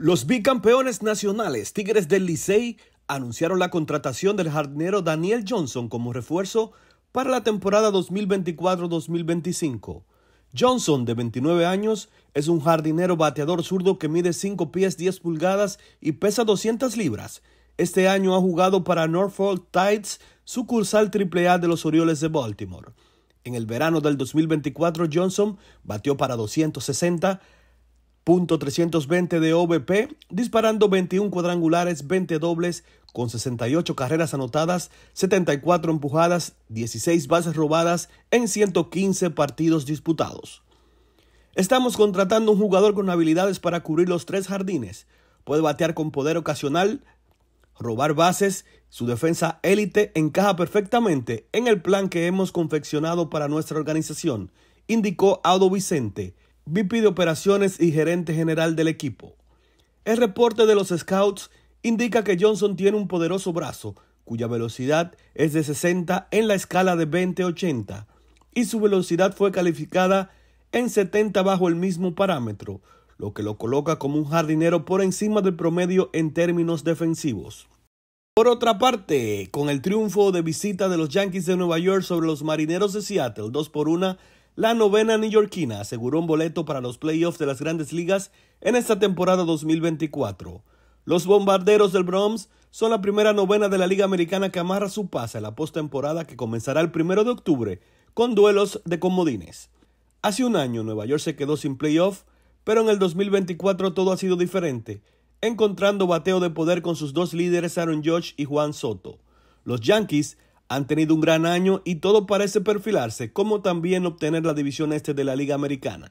Los bicampeones nacionales Tigres del Licey anunciaron la contratación del jardinero Daniel Johnson como refuerzo para la temporada 2024-2025. Johnson, de 29 años, es un jardinero bateador zurdo que mide 5 pies 10 pulgadas y pesa 200 libras. Este año ha jugado para Norfolk Tides, sucursal AAA de los Orioles de Baltimore. En el verano del 2024, Johnson batió para 260, .320 de OBP, disparando 21 cuadrangulares, 20 dobles, con 68 carreras anotadas, 74 empujadas, 16 bases robadas en 115 partidos disputados. Estamos contratando un jugador con habilidades para cubrir los tres jardines. Puede batear con poder ocasional, robar bases, su defensa élite encaja perfectamente en el plan que hemos confeccionado para nuestra organización, indicó Aldo Vicente, VIP de Operaciones y gerente general del equipo. El reporte de los Scouts indica que Johnson tiene un poderoso brazo, cuya velocidad es de 60 en la escala de 20-80, y su velocidad fue calificada en 70 bajo el mismo parámetro, lo que lo coloca como un jardinero por encima del promedio en términos defensivos. Por otra parte, con el triunfo de visita de los Yankees de Nueva York sobre los Marineros de Seattle 2 por 1, la novena neoyorquina aseguró un boleto para los playoffs de las grandes ligas en esta temporada 2024. Los bombarderos del Bronx son la primera novena de la Liga Americana que amarra su pase a la postemporada que comenzará el primero de octubre con duelos de comodines. Hace un año Nueva York se quedó sin playoff, pero en el 2024 todo ha sido diferente, encontrando bateo de poder con sus dos líderes Aaron Judge y Juan Soto. Los Yankees han tenido un gran año y todo parece perfilarse, como también obtener la división este de la Liga Americana.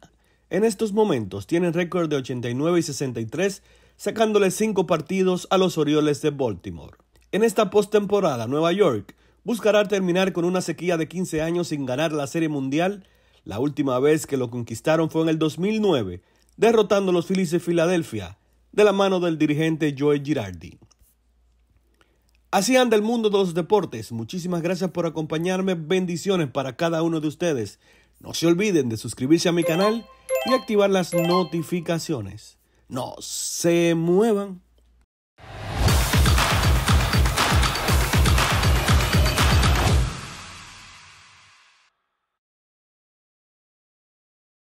En estos momentos tienen récord de 89 y 63, sacándole 5 partidos a los Orioles de Baltimore. En esta postemporada, Nueva York buscará terminar con una sequía de 15 años sin ganar la Serie Mundial. La última vez que lo conquistaron fue en el 2009, derrotando a los Phillies de Filadelfia, de la mano del dirigente Joe Girardi. Así anda el mundo de los deportes. Muchísimas gracias por acompañarme. Bendiciones para cada uno de ustedes. No se olviden de suscribirse a mi canal y activar las notificaciones. No se muevan.